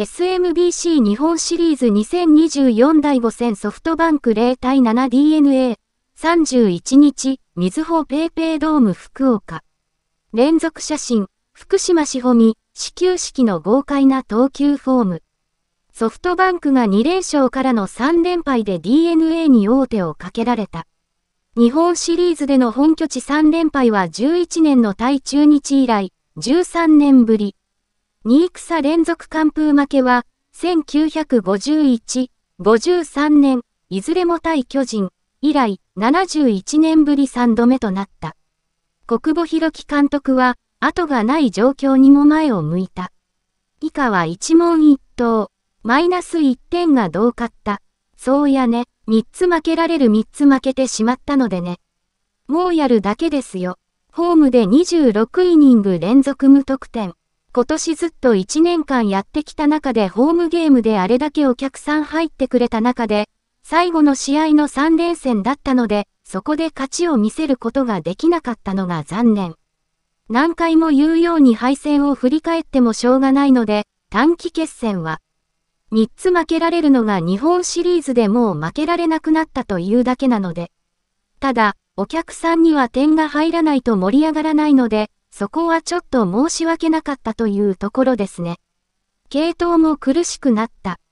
SMBC 日本シリーズ2024第5戦ソフトバンク0対 7DNA。31日、水穂ペイペイドーム福岡。連続写真、福島しほみ、始球式の豪快な投球フォーム。ソフトバンクが2連勝からの3連敗で DNA に王手をかけられた。日本シリーズでの本拠地3連敗は11年の対中日以来、13年ぶり。新草連続完封負けは、1951、53年、いずれも対巨人、以来、71年ぶり3度目となった。国母博樹監督は、後がない状況にも前を向いた。以下は一問一答。マイナス1点がどうかった。そうやね。3つ負けられる3つ負けてしまったのでね。もうやるだけですよ。ホームで26イニング連続無得点。今年ずっと1年間やってきた中でホームゲームであれだけお客さん入ってくれた中で、最後の試合の3連戦だったので、そこで勝ちを見せることができなかったのが残念。何回も言うように敗戦を振り返ってもしょうがないので、短期決戦は、3つ負けられるのが日本シリーズでもう負けられなくなったというだけなので。ただ、お客さんには点が入らないと盛り上がらないので、そこはちょっと申し訳なかったというところですね。系統も苦しくなった。